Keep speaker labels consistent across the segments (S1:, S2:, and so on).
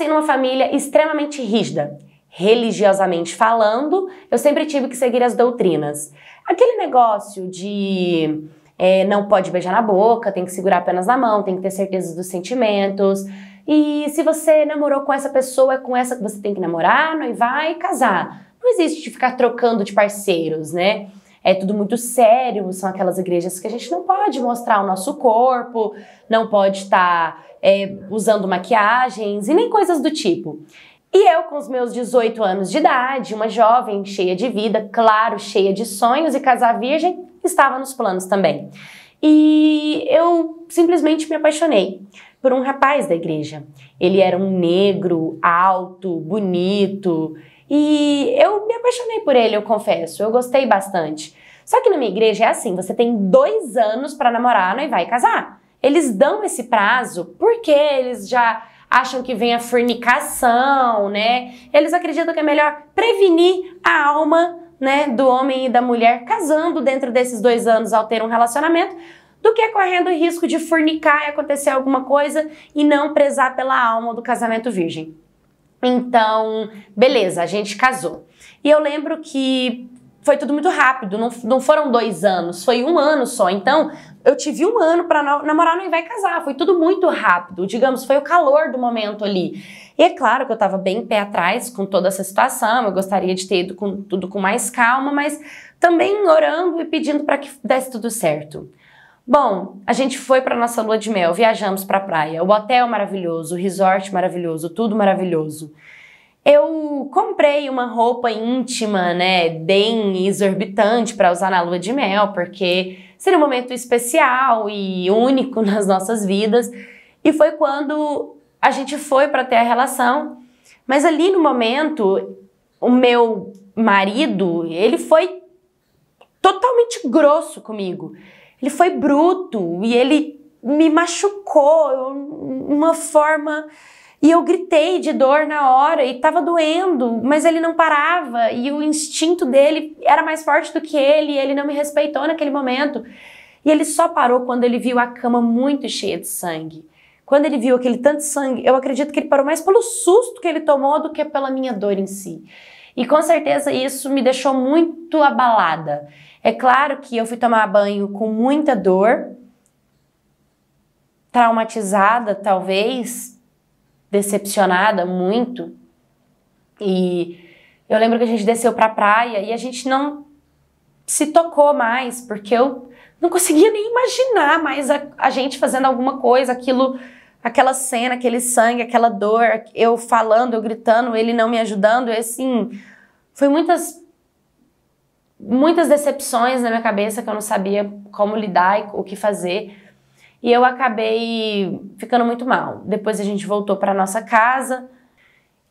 S1: nasci numa família extremamente rígida. Religiosamente falando, eu sempre tive que seguir as doutrinas. Aquele negócio de é, não pode beijar na boca, tem que segurar apenas na mão, tem que ter certeza dos sentimentos. E se você namorou com essa pessoa, é com essa que você tem que namorar, noivar e casar. Não existe de ficar trocando de parceiros, né? é tudo muito sério, são aquelas igrejas que a gente não pode mostrar o nosso corpo, não pode estar tá, é, usando maquiagens e nem coisas do tipo. E eu, com os meus 18 anos de idade, uma jovem cheia de vida, claro, cheia de sonhos e casar virgem, estava nos planos também. E eu simplesmente me apaixonei por um rapaz da igreja. Ele era um negro, alto, bonito e eu me apaixonei por ele, eu confesso. Eu gostei bastante. Só que na minha igreja é assim: você tem dois anos para namorar e vai casar. Eles dão esse prazo porque eles já acham que vem a fornicação, né? Eles acreditam que é melhor prevenir a alma, né, do homem e da mulher casando dentro desses dois anos ao ter um relacionamento, do que correndo o risco de fornicar e acontecer alguma coisa e não prezar pela alma do casamento virgem. Então, beleza, a gente casou. E eu lembro que foi tudo muito rápido, não, não foram dois anos, foi um ano só. Então, eu tive um ano para namorar não vai casar, foi tudo muito rápido, digamos, foi o calor do momento ali. E é claro que eu estava bem pé atrás com toda essa situação, eu gostaria de ter ido com tudo com mais calma, mas também orando e pedindo para que desse tudo certo. Bom, a gente foi para nossa lua de mel, viajamos para a praia, o hotel maravilhoso, o resort maravilhoso, tudo maravilhoso. Eu comprei uma roupa íntima, né, bem exorbitante para usar na lua de mel, porque seria um momento especial e único nas nossas vidas. E foi quando a gente foi para ter a relação, mas ali no momento, o meu marido, ele foi totalmente grosso comigo ele foi bruto e ele me machucou de uma forma e eu gritei de dor na hora e tava doendo, mas ele não parava e o instinto dele era mais forte do que ele, e ele não me respeitou naquele momento. E ele só parou quando ele viu a cama muito cheia de sangue. Quando ele viu aquele tanto sangue, eu acredito que ele parou mais pelo susto que ele tomou do que pela minha dor em si. E com certeza isso me deixou muito abalada. É claro que eu fui tomar banho com muita dor, traumatizada, talvez, decepcionada muito. E eu lembro que a gente desceu para a praia e a gente não se tocou mais, porque eu não conseguia nem imaginar mais a, a gente fazendo alguma coisa, aquilo, aquela cena, aquele sangue, aquela dor, eu falando, eu gritando, ele não me ajudando, e assim, foi muitas muitas decepções na minha cabeça que eu não sabia como lidar e o que fazer. E eu acabei ficando muito mal. Depois a gente voltou para nossa casa.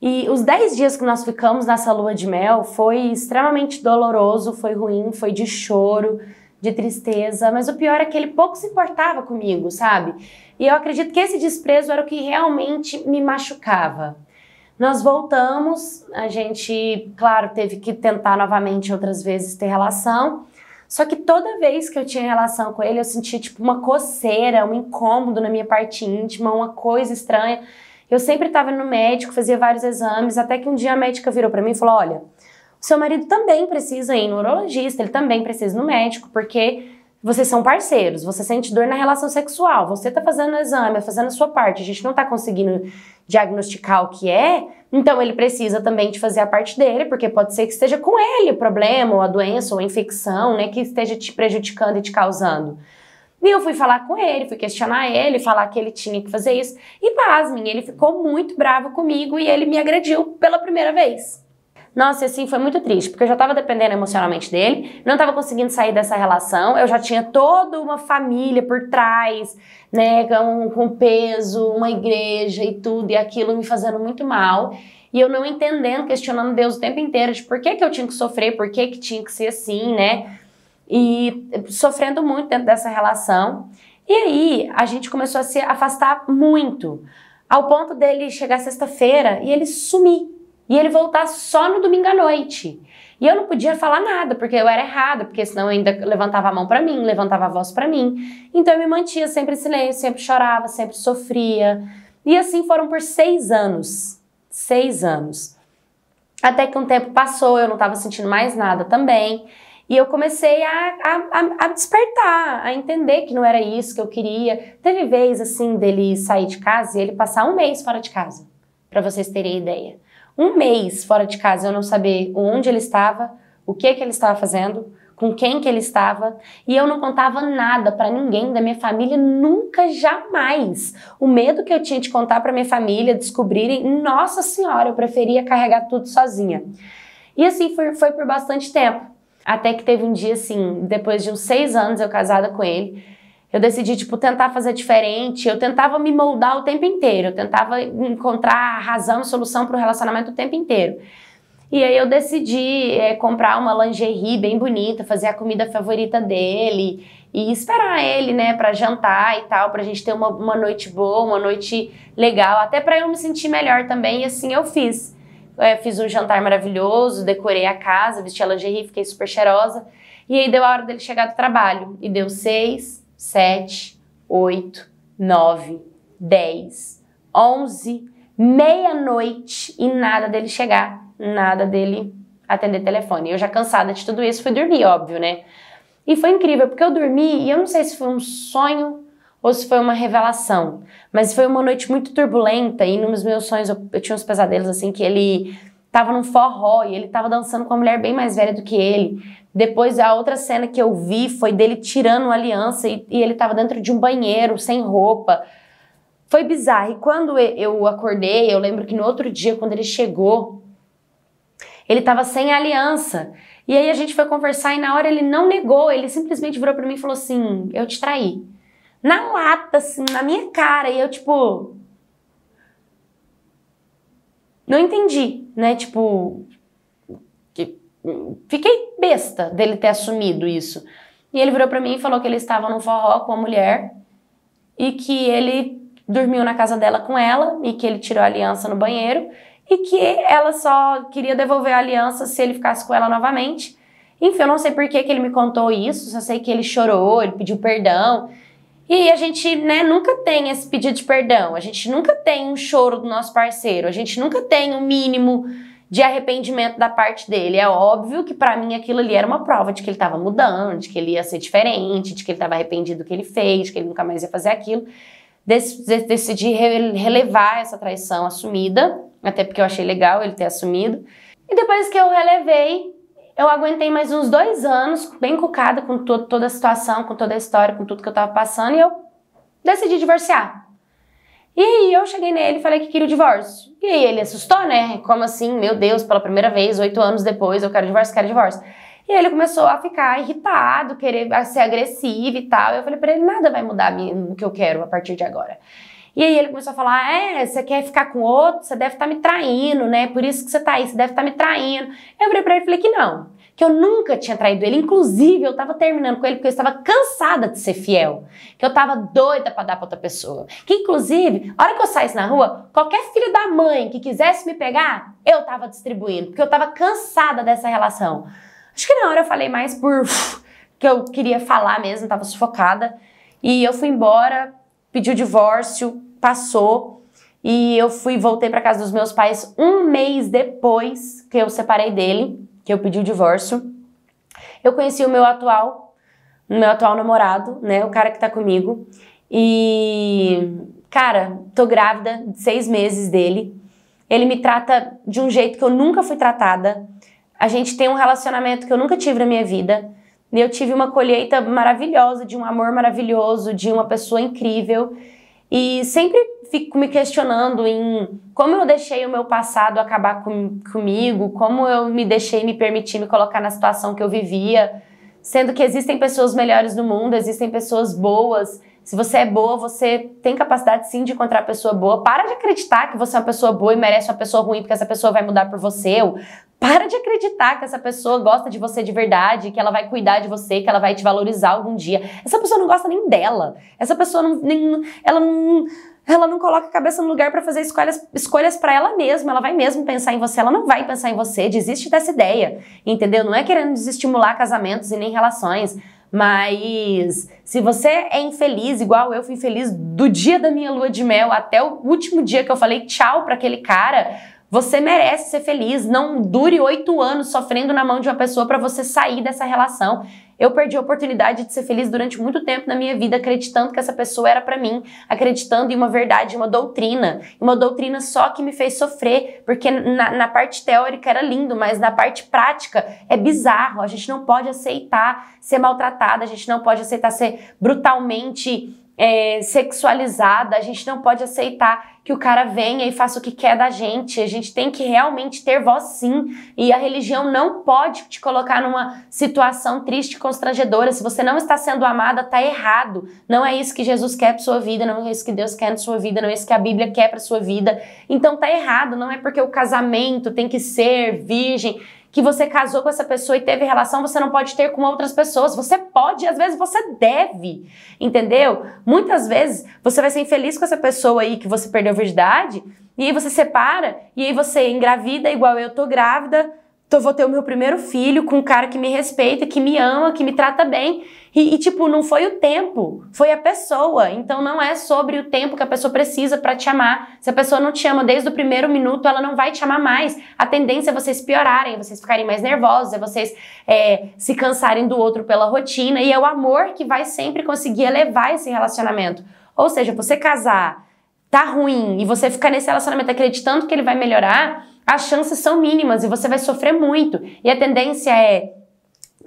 S1: E os 10 dias que nós ficamos nessa lua de mel foi extremamente doloroso, foi ruim, foi de choro, de tristeza, mas o pior é que ele pouco se importava comigo, sabe? E eu acredito que esse desprezo era o que realmente me machucava. Nós voltamos, a gente, claro, teve que tentar novamente outras vezes ter relação. Só que toda vez que eu tinha relação com ele, eu sentia tipo uma coceira, um incômodo na minha parte íntima, uma coisa estranha. Eu sempre estava no médico, fazia vários exames, até que um dia a médica virou para mim e falou: "Olha, o seu marido também precisa ir no urologista, ele também precisa ir no médico, porque vocês são parceiros, você sente dor na relação sexual, você tá fazendo o exame, é fazendo a sua parte, a gente não tá conseguindo diagnosticar o que é, então ele precisa também de fazer a parte dele, porque pode ser que esteja com ele o problema, ou a doença, ou a infecção, né, que esteja te prejudicando e te causando. E eu fui falar com ele, fui questionar ele, falar que ele tinha que fazer isso. E pasmem, ele ficou muito bravo comigo e ele me agrediu pela primeira vez. Nossa, assim, foi muito triste, porque eu já estava dependendo emocionalmente dele, não estava conseguindo sair dessa relação, eu já tinha toda uma família por trás, né, com, com peso, uma igreja e tudo, e aquilo me fazendo muito mal. E eu não entendendo, questionando Deus o tempo inteiro de por que, que eu tinha que sofrer, por que, que tinha que ser assim, né? E sofrendo muito dentro dessa relação. E aí a gente começou a se afastar muito, ao ponto dele chegar sexta-feira e ele sumir e ele voltar só no domingo à noite. E eu não podia falar nada, porque eu era errada, porque senão eu ainda levantava a mão para mim, levantava a voz para mim. Então eu me mantinha sempre em silêncio, sempre chorava, sempre sofria. E assim foram por seis anos. Seis anos. Até que um tempo passou, eu não estava sentindo mais nada também. E eu comecei a, a, a, despertar, a entender que não era isso que eu queria. Teve vez assim dele sair de casa e ele passar um mês fora de casa, para vocês terem ideia um mês fora de casa, eu não saber onde ele estava, o que, que ele estava fazendo, com quem que ele estava, e eu não contava nada para ninguém da minha família nunca jamais. O medo que eu tinha de contar para minha família, descobrirem, nossa senhora, eu preferia carregar tudo sozinha. E assim foi, foi por bastante tempo. Até que teve um dia assim, depois de uns seis anos eu casada com ele, eu decidi, tipo, tentar fazer diferente. Eu tentava me moldar o tempo inteiro. Eu tentava encontrar a razão a solução para o relacionamento o tempo inteiro. E aí eu decidi é, comprar uma lingerie bem bonita, fazer a comida favorita dele e esperar ele, né, para jantar e tal, para a gente ter uma, uma noite boa, uma noite legal, até para eu me sentir melhor também. E assim eu fiz. É, fiz um jantar maravilhoso, decorei a casa, vesti a lingerie, fiquei super cheirosa. E aí deu a hora dele chegar do trabalho e deu seis, sete, oito, nove, dez, onze, meia-noite e nada dele chegar, nada dele atender telefone. Eu já cansada de tudo isso, fui dormir, óbvio, né? E foi incrível, porque eu dormi e eu não sei se foi um sonho ou se foi uma revelação, mas foi uma noite muito turbulenta e nos meus sonhos eu, eu tinha uns pesadelos assim que ele tava num forró e ele tava dançando com uma mulher bem mais velha do que ele. Depois, a outra cena que eu vi foi dele tirando a aliança e, e ele estava dentro de um banheiro, sem roupa. Foi bizarro. E quando eu acordei, eu lembro que no outro dia, quando ele chegou, ele estava sem aliança. E aí a gente foi conversar e na hora ele não negou, ele simplesmente virou para mim e falou assim: Eu te traí. Na lata, assim, na minha cara. E eu, tipo. Não entendi, né? Tipo, fiquei besta dele ter assumido isso. E ele virou para mim e falou que ele estava num forró com uma mulher e que ele dormiu na casa dela com ela e que ele tirou a aliança no banheiro e que ela só queria devolver a aliança se ele ficasse com ela novamente. Enfim, eu não sei por que, que ele me contou isso, só sei que ele chorou, ele pediu perdão. E a gente né, nunca tem esse pedido de perdão, a gente nunca tem um choro do nosso parceiro, a gente nunca tem o um mínimo de arrependimento da parte dele. É óbvio que para mim aquilo ali era uma prova de que ele estava mudando, de que ele ia ser diferente, de que ele estava arrependido do que ele fez, de que ele nunca mais ia fazer aquilo. Decidi relevar essa traição assumida, até porque eu achei legal ele ter assumido. E depois que eu relevei, eu aguentei mais uns dois anos, bem cucada com to toda a situação, com toda a história, com tudo que eu tava passando, e eu decidi divorciar. E aí eu cheguei nele e falei que queria o divórcio. E aí ele assustou, né? Como assim? Meu Deus, pela primeira vez, oito anos depois, eu quero divórcio, quero divórcio. E ele começou a ficar irritado, querer ser agressivo e tal. Eu falei para ele, nada vai mudar o que eu quero a partir de agora. E aí ele começou a falar: é, você quer ficar com outro? Você deve estar tá me traindo, né? Por isso que você tá aí, você deve estar tá me traindo. Eu falei pra ele falei que não que eu nunca tinha traído ele. Inclusive, eu tava terminando com ele porque eu estava cansada de ser fiel, que eu tava doida para dar pra outra pessoa. Que, inclusive, a hora que eu saísse na rua, qualquer filho da mãe que quisesse me pegar, eu tava distribuindo, porque eu tava cansada dessa relação. Acho que na hora eu falei mais por que eu queria falar mesmo, tava sufocada. E eu fui embora, pedi o divórcio, passou. E eu fui, voltei para casa dos meus pais um mês depois que eu separei dele que eu pedi o divórcio, eu conheci o meu atual, meu atual namorado, né? O cara que tá comigo. E, cara, tô grávida de seis meses dele. Ele me trata de um jeito que eu nunca fui tratada. A gente tem um relacionamento que eu nunca tive na minha vida. E eu tive uma colheita maravilhosa, de um amor maravilhoso, de uma pessoa incrível. E sempre fico me questionando em como eu deixei o meu passado acabar com, comigo, como eu me deixei me permitir me colocar na situação que eu vivia, sendo que existem pessoas melhores no mundo, existem pessoas boas. Se você é boa, você tem capacidade sim de encontrar pessoa boa. Para de acreditar que você é uma pessoa boa e merece uma pessoa ruim porque essa pessoa vai mudar por você. Ou para de acreditar que essa pessoa gosta de você de verdade, que ela vai cuidar de você, que ela vai te valorizar algum dia. Essa pessoa não gosta nem dela. Essa pessoa não, nem, ela não, ela não coloca a cabeça no lugar para fazer escolhas, escolhas para ela mesma. Ela vai mesmo pensar em você, ela não vai pensar em você. Desiste dessa ideia, entendeu? Não é querendo desestimular casamentos e nem relações. Mas se você é infeliz, igual eu fui infeliz do dia da minha lua de mel até o último dia que eu falei tchau para aquele cara, você merece ser feliz. Não dure oito anos sofrendo na mão de uma pessoa para você sair dessa relação. Eu perdi a oportunidade de ser feliz durante muito tempo na minha vida, acreditando que essa pessoa era para mim, acreditando em uma verdade, uma doutrina. Uma doutrina só que me fez sofrer, porque na, na parte teórica era lindo, mas na parte prática é bizarro. A gente não pode aceitar ser maltratada, a gente não pode aceitar ser brutalmente é, sexualizada, a gente não pode aceitar que o cara venha e faça o que quer da gente. A gente tem que realmente ter voz sim. E a religião não pode te colocar numa situação triste, constrangedora. Se você não está sendo amada, tá errado. Não é isso que Jesus quer para sua vida, não é isso que Deus quer na sua vida, não é isso que a Bíblia quer para sua vida. Então tá errado, não é porque o casamento tem que ser virgem que você casou com essa pessoa e teve relação, você não pode ter com outras pessoas. Você pode, às vezes você deve, entendeu? Muitas vezes você vai ser infeliz com essa pessoa aí que você perdeu a virgindade, e aí você separa, e aí você engravida, igual eu tô grávida, tô, então, vou ter o meu primeiro filho com um cara que me respeita, que me ama, que me trata bem. E, e, tipo, não foi o tempo, foi a pessoa. Então não é sobre o tempo que a pessoa precisa para te amar. Se a pessoa não te ama desde o primeiro minuto, ela não vai te amar mais. A tendência é vocês piorarem, é vocês ficarem mais nervosos, é vocês é, se cansarem do outro pela rotina. E é o amor que vai sempre conseguir elevar esse relacionamento. Ou seja, você casar, tá ruim, e você ficar nesse relacionamento acreditando que ele vai melhorar, as chances são mínimas e você vai sofrer muito. E a tendência é,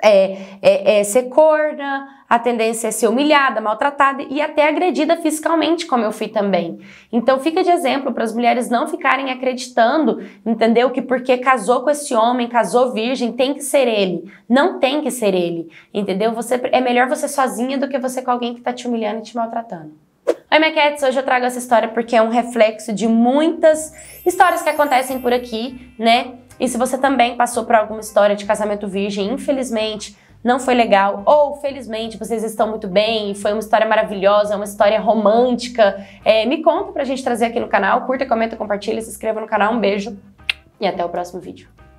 S1: é, é, é ser corna, a tendência é ser humilhada, maltratada e até agredida fisicamente, como eu fui também. Então fica de exemplo para as mulheres não ficarem acreditando, entendeu? Que porque casou com esse homem, casou virgem, tem que ser ele. Não tem que ser ele, entendeu? Você é melhor você sozinha do que você com alguém que está te humilhando e te maltratando. Oi, Maquettes! Hoje eu trago essa história porque é um reflexo de muitas histórias que acontecem por aqui, né? E se você também passou por alguma história de casamento virgem, infelizmente não foi legal, ou felizmente vocês estão muito bem, foi uma história maravilhosa, uma história romântica, é, me conta pra gente trazer aqui no canal, curta, comenta, compartilha, se inscreva no canal, um beijo e até o próximo vídeo.